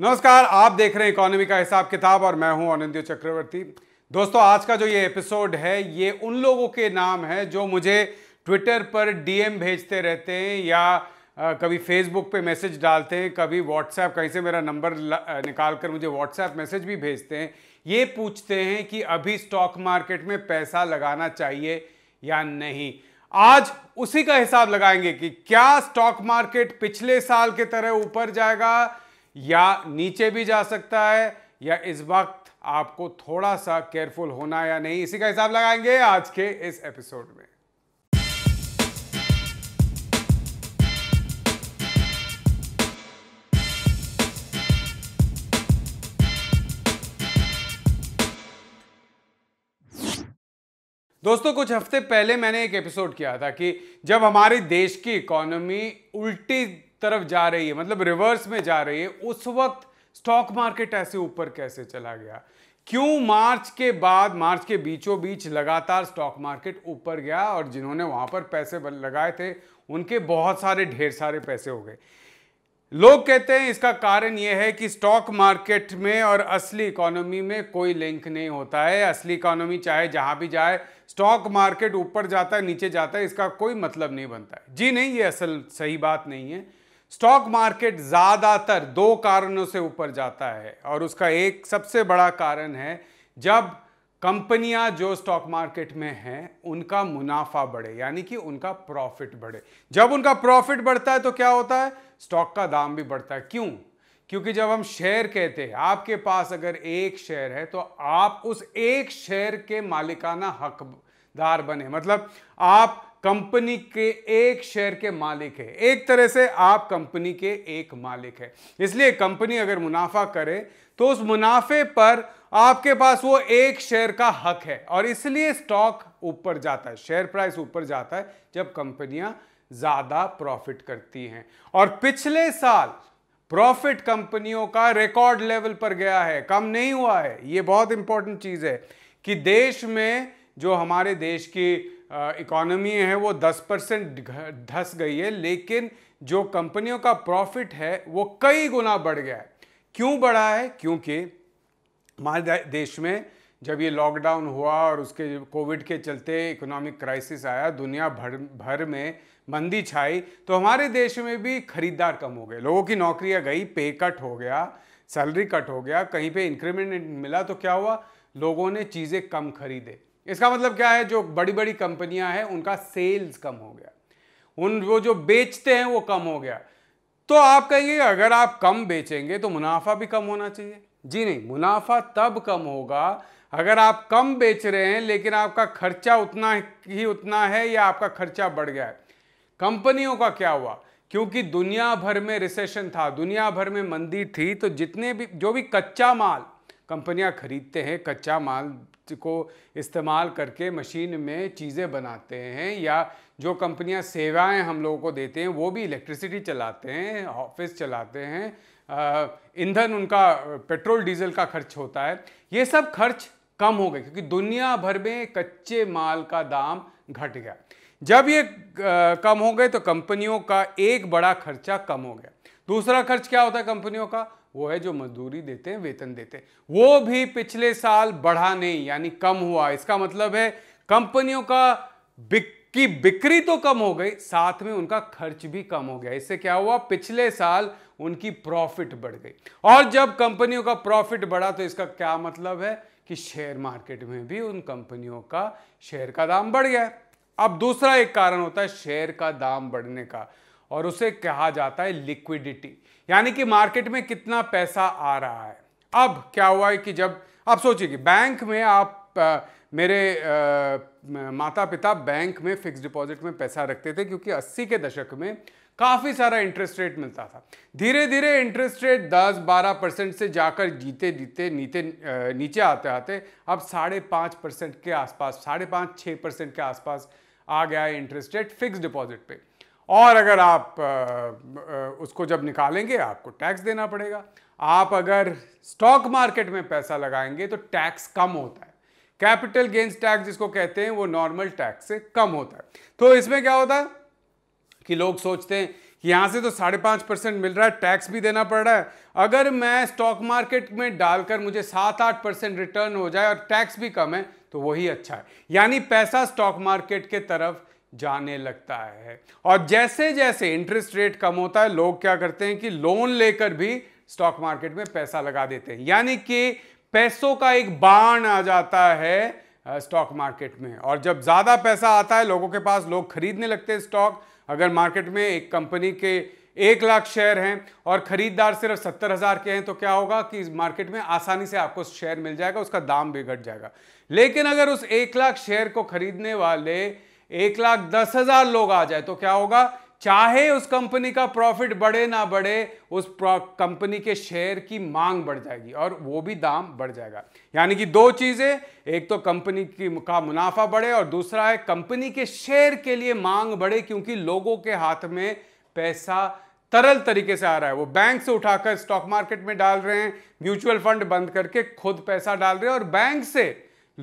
नमस्कार आप देख रहे हैं इकोनॉमी का हिसाब किताब और मैं हूं अनिंद्य चक्रवर्ती दोस्तों आज का जो ये एपिसोड है ये उन लोगों के नाम है जो मुझे ट्विटर पर डीएम भेजते रहते हैं या आ, कभी फेसबुक पे मैसेज डालते हैं कभी व्हाट्सएप कहीं से मेरा नंबर निकाल कर मुझे व्हाट्सएप मैसेज भी भेजते हैं ये पूछते हैं कि अभी स्टॉक मार्केट में पैसा लगाना चाहिए या नहीं आज उसी का हिसाब लगाएंगे कि क्या स्टॉक मार्केट पिछले साल की तरह ऊपर जाएगा या नीचे भी जा सकता है या इस वक्त आपको थोड़ा सा केयरफुल होना या नहीं इसी का हिसाब लगाएंगे आज के इस एपिसोड में दोस्तों कुछ हफ्ते पहले मैंने एक एपिसोड किया था कि जब हमारे देश की इकोनॉमी उल्टी तरफ जा रही है मतलब रिवर्स में जा रही है उस वक्त स्टॉक मार्केट ऐसे ऊपर कैसे चला गया क्यों मार्च के बाद मार्च के बीचों बीच लगातार स्टॉक मार्केट ऊपर गया और जिन्होंने वहां पर पैसे लगाए थे उनके बहुत सारे ढेर सारे पैसे हो गए लोग कहते हैं इसका कारण यह है कि स्टॉक मार्केट में और असली इकोनॉमी में कोई लिंक नहीं होता है असली इकोनॉमी चाहे जहां भी जाए स्टॉक मार्केट ऊपर जाता है नीचे जाता है इसका कोई मतलब नहीं बनता है जी नहीं ये असल सही बात नहीं है स्टॉक मार्केट ज़्यादातर दो कारणों से ऊपर जाता है और उसका एक सबसे बड़ा कारण है जब कंपनियां जो स्टॉक मार्केट में हैं उनका मुनाफा बढ़े यानी कि उनका प्रॉफिट बढ़े जब उनका प्रॉफिट बढ़ता है तो क्या होता है स्टॉक का दाम भी बढ़ता है क्यों क्योंकि जब हम शेयर कहते हैं आपके पास अगर एक शेयर है तो आप उस एक शेयर के मालिकाना हकदार बने मतलब आप कंपनी के एक शेयर के मालिक है एक तरह से आप कंपनी के एक मालिक है इसलिए कंपनी अगर मुनाफा करे तो उस मुनाफे पर आपके पास वो एक शेयर का हक है और इसलिए स्टॉक ऊपर जाता है शेयर प्राइस ऊपर जाता है जब कंपनियां ज़्यादा प्रॉफिट करती हैं और पिछले साल प्रॉफिट कंपनियों का रिकॉर्ड लेवल पर गया है कम नहीं हुआ है ये बहुत इंपॉर्टेंट चीज़ है कि देश में जो हमारे देश की इकोनॉमी है वो 10 परसेंट धस गई है लेकिन जो कंपनियों का प्रॉफिट है वो कई गुना बढ़ गया है क्यों बढ़ा है क्योंकि हमारे देश में जब ये लॉकडाउन हुआ और उसके कोविड के चलते इकोनॉमिक क्राइसिस आया दुनिया भर भर में मंदी छाई तो हमारे देश में भी खरीदार कम हो गए लोगों की नौकरियां गई पे कट हो गया सैलरी कट हो गया कहीं पे इंक्रीमेंट मिला तो क्या हुआ लोगों ने चीज़ें कम खरीदे इसका मतलब क्या है जो बड़ी बड़ी कंपनियां हैं उनका सेल्स कम हो गया उन वो जो बेचते हैं वो कम हो गया तो आप कहेंगे अगर आप कम बेचेंगे तो मुनाफा भी कम होना चाहिए जी नहीं मुनाफा तब कम होगा अगर आप कम बेच रहे हैं लेकिन आपका खर्चा उतना ही उतना है या आपका खर्चा बढ़ गया है कंपनियों का क्या हुआ क्योंकि दुनिया भर में रिसेशन था दुनिया भर में मंदी थी तो जितने भी जो भी कच्चा माल कंपनियां खरीदते हैं कच्चा माल को इस्तेमाल करके मशीन में चीज़ें बनाते हैं या जो कंपनियां सेवाएं हम लोगों को देते हैं वो भी इलेक्ट्रिसिटी चलाते हैं ऑफिस चलाते हैं ईंधन उनका पेट्रोल डीजल का खर्च होता है ये सब खर्च कम हो गए क्योंकि दुनिया भर में कच्चे माल का दाम घट गया जब ये कम हो गए तो कंपनियों का एक बड़ा खर्चा कम हो गया दूसरा खर्च क्या होता है कंपनियों का वो है जो मजदूरी देते हैं वेतन देते हैं वो भी पिछले साल बढ़ा नहीं यानी कम हुआ इसका मतलब है कंपनियों का बिक की बिक्री तो कम हो गई साथ में उनका खर्च भी कम हो गया इससे क्या हुआ पिछले साल उनकी प्रॉफिट बढ़ गई और जब कंपनियों का प्रॉफिट बढ़ा तो इसका क्या मतलब है कि शेयर मार्केट में भी उन कंपनियों का शेयर का दाम बढ़ गया अब दूसरा एक कारण होता है शेयर का दाम बढ़ने का और उसे कहा जाता है लिक्विडिटी यानी कि मार्केट में कितना पैसा आ रहा है अब क्या हुआ है कि जब आप सोचिए कि बैंक में आप आ, मेरे आ, माता पिता बैंक में फिक्स डिपॉजिट में पैसा रखते थे क्योंकि 80 के दशक में काफ़ी सारा इंटरेस्ट रेट मिलता था धीरे धीरे इंटरेस्ट रेट 10-12 परसेंट से जाकर जीते जीते नीचे नीचे आते आते अब साढ़े पाँच परसेंट के आसपास साढ़े पाँच छः परसेंट के आसपास आ गया है इंटरेस्ट रेट फिक्स डिपॉजिट पे और अगर आप उसको जब निकालेंगे आपको टैक्स देना पड़ेगा आप अगर स्टॉक मार्केट में पैसा लगाएंगे तो टैक्स कम होता है कैपिटल गेंस टैक्स जिसको कहते हैं वो नॉर्मल टैक्स से कम होता है तो इसमें क्या होता है कि लोग सोचते हैं कि यहाँ से तो साढ़े पाँच परसेंट मिल रहा है टैक्स भी देना पड़ रहा है अगर मैं स्टॉक मार्केट में डालकर मुझे सात आठ परसेंट रिटर्न हो जाए और टैक्स भी कम है तो वही अच्छा है यानी पैसा स्टॉक मार्केट के तरफ जाने लगता है और जैसे जैसे इंटरेस्ट रेट कम होता है लोग क्या करते हैं कि लोन लेकर भी स्टॉक मार्केट में पैसा लगा देते हैं यानी कि पैसों का एक बाण आ जाता है स्टॉक मार्केट में और जब ज़्यादा पैसा आता है लोगों के पास लोग खरीदने लगते हैं स्टॉक अगर मार्केट में एक कंपनी के एक लाख शेयर हैं और खरीदार सिर्फ सत्तर हज़ार के हैं तो क्या होगा कि मार्केट में आसानी से आपको शेयर मिल जाएगा उसका दाम भी घट जाएगा लेकिन अगर उस एक लाख शेयर को खरीदने वाले एक लाख दस हजार लोग आ जाए तो क्या होगा चाहे उस कंपनी का प्रॉफिट बढ़े ना बढ़े उस कंपनी के शेयर की मांग बढ़ जाएगी और वो भी दाम बढ़ जाएगा यानी कि दो चीज़ें एक तो कंपनी की का मुनाफा बढ़े और दूसरा है कंपनी के शेयर के लिए मांग बढ़े क्योंकि लोगों के हाथ में पैसा तरल तरीके से आ रहा है वो बैंक से उठाकर स्टॉक मार्केट में डाल रहे हैं म्यूचुअल फंड बंद करके खुद पैसा डाल रहे हैं और बैंक से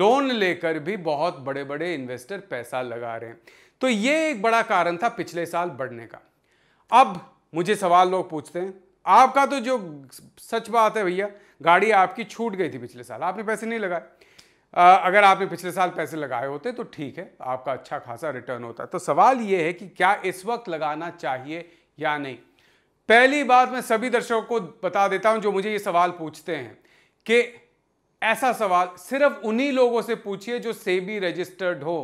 लोन लेकर भी बहुत बड़े बड़े इन्वेस्टर पैसा लगा रहे हैं तो ये एक बड़ा कारण था पिछले साल बढ़ने का अब मुझे सवाल लोग पूछते हैं आपका तो जो सच बात है भैया गाड़ी आपकी छूट गई थी पिछले साल आपने पैसे नहीं लगाए अगर आपने पिछले साल पैसे लगाए होते तो ठीक है आपका अच्छा खासा रिटर्न होता तो सवाल ये है कि क्या इस वक्त लगाना चाहिए या नहीं पहली बात मैं सभी दर्शकों को बता देता हूं जो मुझे ये सवाल पूछते हैं कि ऐसा सवाल सिर्फ उन्हीं लोगों से पूछिए जो सेबी रजिस्टर्ड हो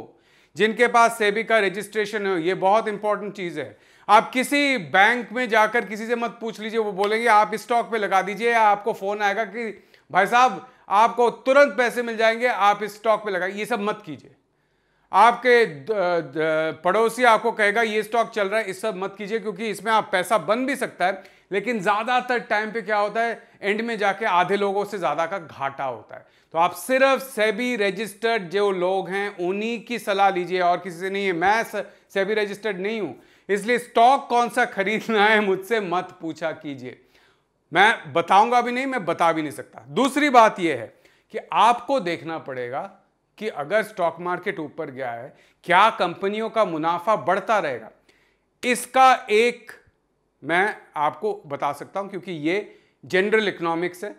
जिनके पास सेबी का रजिस्ट्रेशन हो ये बहुत इंपॉर्टेंट चीज़ है आप किसी बैंक में जाकर किसी से मत पूछ लीजिए वो बोलेंगे आप स्टॉक पे लगा दीजिए या आपको फ़ोन आएगा कि भाई साहब आपको तुरंत पैसे मिल जाएंगे आप इस स्टॉक पे लगाइए ये सब मत कीजिए आपके पड़ोसी आपको कहेगा ये स्टॉक चल रहा है इस सब मत कीजिए क्योंकि इसमें आप पैसा बन भी सकता है लेकिन ज़्यादातर टाइम पे क्या होता है एंड में जाके आधे लोगों से ज़्यादा का घाटा होता है तो आप सिर्फ सेबी रजिस्टर्ड जो लोग हैं उन्हीं की सलाह लीजिए और किसी से नहीं है मैं सेबी रजिस्टर्ड नहीं हूँ इसलिए स्टॉक कौन सा खरीदना है मुझसे मत पूछा कीजिए मैं बताऊंगा भी नहीं मैं बता भी नहीं सकता दूसरी बात यह है कि आपको देखना पड़ेगा कि अगर स्टॉक मार्केट ऊपर गया है क्या कंपनियों का मुनाफा बढ़ता रहेगा इसका एक मैं आपको बता सकता हूं क्योंकि ये जनरल इकोनॉमिक्स है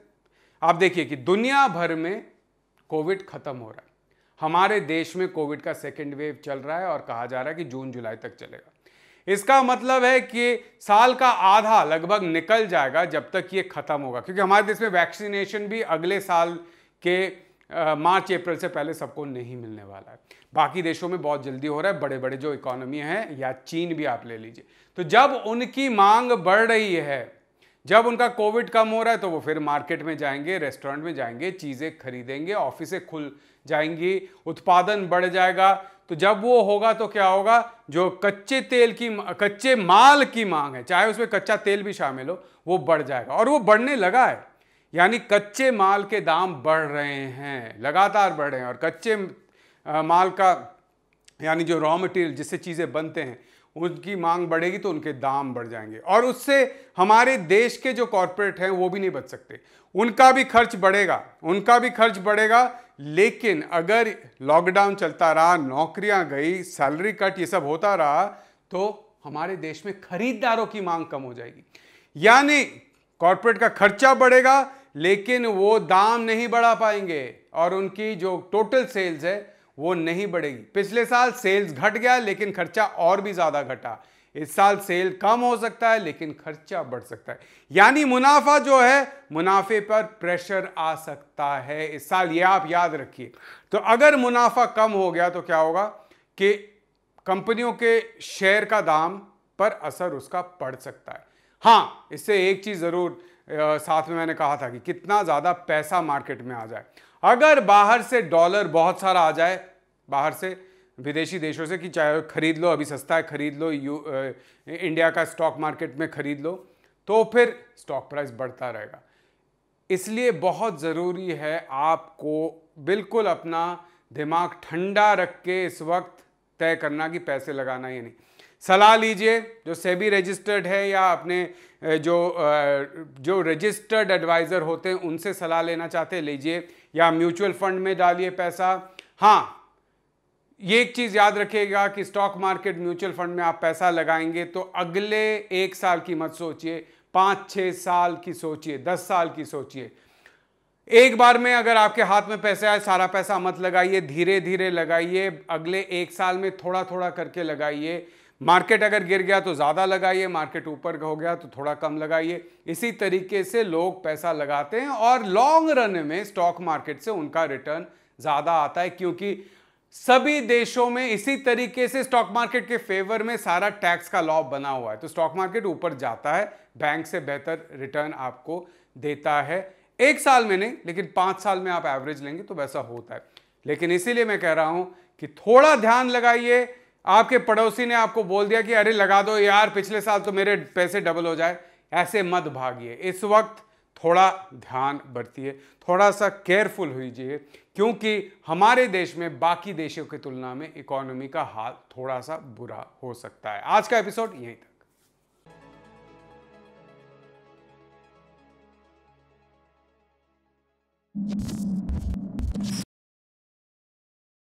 आप देखिए कि दुनिया भर में कोविड खत्म हो रहा है हमारे देश में कोविड का सेकेंड वेव चल रहा है और कहा जा रहा है कि जून जुलाई तक चलेगा इसका मतलब है कि साल का आधा लगभग निकल जाएगा जब तक ये खत्म होगा क्योंकि हमारे देश में वैक्सीनेशन भी अगले साल के मार्च अप्रैल से पहले सबको नहीं मिलने वाला है बाकी देशों में बहुत जल्दी हो रहा है बड़े बड़े जो इकोनॉमी हैं या चीन भी आप ले लीजिए तो जब उनकी मांग बढ़ रही है जब उनका कोविड कम हो रहा है तो वो फिर मार्केट में जाएंगे रेस्टोरेंट में जाएंगे चीज़ें खरीदेंगे ऑफिसें खुल जाएंगी उत्पादन बढ़ जाएगा तो जब वो होगा तो क्या होगा जो कच्चे तेल की कच्चे माल की मांग है चाहे उसमें कच्चा तेल भी शामिल हो वो बढ़ जाएगा और वो बढ़ने लगा है यानी कच्चे माल के दाम बढ़ रहे हैं लगातार बढ़ रहे हैं और कच्चे माल का यानी जो रॉ मटेरियल जिससे चीज़ें बनते हैं उनकी मांग बढ़ेगी तो उनके दाम बढ़ जाएंगे और उससे हमारे देश के जो कॉरपोरेट हैं वो भी नहीं बच सकते उनका भी खर्च बढ़ेगा उनका भी खर्च बढ़ेगा लेकिन अगर लॉकडाउन चलता रहा नौकरियां गई सैलरी कट ये सब होता रहा तो हमारे देश में खरीदारों की मांग कम हो जाएगी यानी कॉरपोरेट का खर्चा बढ़ेगा लेकिन वो दाम नहीं बढ़ा पाएंगे और उनकी जो टोटल सेल्स है वो नहीं बढ़ेगी पिछले साल सेल्स घट गया लेकिन खर्चा और भी ज़्यादा घटा इस साल सेल कम हो सकता है लेकिन खर्चा बढ़ सकता है यानी मुनाफा जो है मुनाफे पर प्रेशर आ सकता है इस साल ये आप याद रखिए तो अगर मुनाफा कम हो गया तो क्या होगा कि कंपनियों के शेयर का दाम पर असर उसका पड़ सकता है हाँ इससे एक चीज़ ज़रूर साथ में मैंने कहा था कि कितना ज़्यादा पैसा मार्केट में आ जाए अगर बाहर से डॉलर बहुत सारा आ जाए बाहर से विदेशी देशों से कि चाहे खरीद लो अभी सस्ता है खरीद लो यू आ, इंडिया का स्टॉक मार्केट में खरीद लो तो फिर स्टॉक प्राइस बढ़ता रहेगा इसलिए बहुत ज़रूरी है आपको बिल्कुल अपना दिमाग ठंडा रख के इस वक्त तय करना कि पैसे लगाना या नहीं सलाह लीजिए जो सेबी रजिस्टर्ड है या अपने जो जो रजिस्टर्ड एडवाइज़र होते हैं उनसे सलाह लेना चाहते लीजिए या म्यूचुअल फंड में डालिए पैसा हाँ ये एक चीज़ याद रखिएगा कि स्टॉक मार्केट म्यूचुअल फंड में आप पैसा लगाएंगे तो अगले एक साल की मत सोचिए पाँच छः साल की सोचिए दस साल की सोचिए एक बार में अगर आपके हाथ में पैसे आए सारा पैसा मत लगाइए धीरे धीरे लगाइए अगले एक साल में थोड़ा थोड़ा करके लगाइए मार्केट अगर गिर गया तो ज़्यादा लगाइए मार्केट ऊपर हो गया तो थोड़ा कम लगाइए इसी तरीके से लोग पैसा लगाते हैं और लॉन्ग रन में स्टॉक मार्केट से उनका रिटर्न ज़्यादा आता है क्योंकि सभी देशों में इसी तरीके से स्टॉक मार्केट के फेवर में सारा टैक्स का लॉ बना हुआ है तो स्टॉक मार्केट ऊपर जाता है बैंक से बेहतर रिटर्न आपको देता है एक साल में नहीं लेकिन पाँच साल में आप एवरेज लेंगे तो वैसा होता है लेकिन इसीलिए मैं कह रहा हूँ कि थोड़ा ध्यान लगाइए आपके पड़ोसी ने आपको बोल दिया कि अरे लगा दो यार पिछले साल तो मेरे पैसे डबल हो जाए ऐसे मत भागिए इस वक्त थोड़ा ध्यान बरतिए थोड़ा सा केयरफुल हुईजिए क्योंकि हमारे देश में बाकी देशों की तुलना में इकोनॉमी का हाल थोड़ा सा बुरा हो सकता है आज का एपिसोड यहीं तक you.